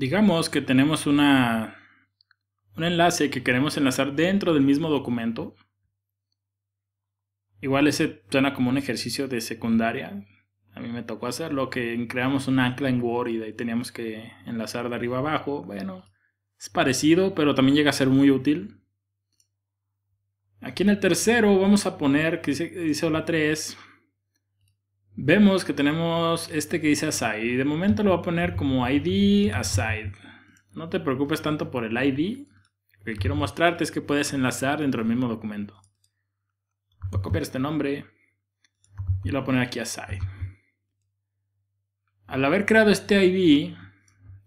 digamos que tenemos una, un enlace que queremos enlazar dentro del mismo documento. Igual ese suena como un ejercicio de secundaria. A mí me tocó hacerlo, que creamos un ancla en Word y de ahí teníamos que enlazar de arriba abajo. Bueno, es parecido, pero también llega a ser muy útil. Aquí en el tercero vamos a poner, que dice, dice hola 3, Vemos que tenemos este que dice Aside. Y de momento lo voy a poner como ID Aside. No te preocupes tanto por el ID. Lo que quiero mostrarte es que puedes enlazar dentro del mismo documento. Voy a copiar este nombre y lo voy a poner aquí Aside. Al haber creado este ID,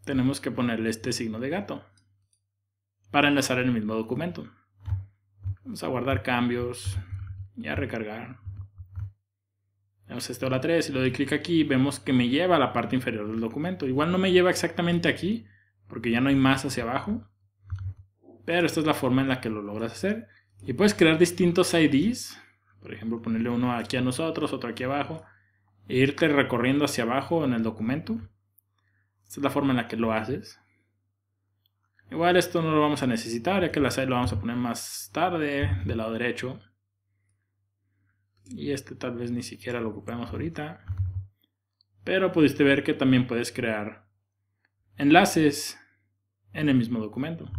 tenemos que ponerle este signo de gato para enlazar en el mismo documento. Vamos a guardar cambios y a recargar a esta hora 3, si le doy clic aquí, vemos que me lleva a la parte inferior del documento. Igual no me lleva exactamente aquí, porque ya no hay más hacia abajo. Pero esta es la forma en la que lo logras hacer. Y puedes crear distintos IDs. Por ejemplo, ponerle uno aquí a nosotros, otro aquí abajo. E irte recorriendo hacia abajo en el documento. Esta es la forma en la que lo haces. Igual esto no lo vamos a necesitar, ya que la I lo vamos a poner más tarde del lado derecho. Y este tal vez ni siquiera lo ocupemos ahorita. Pero pudiste ver que también puedes crear enlaces en el mismo documento.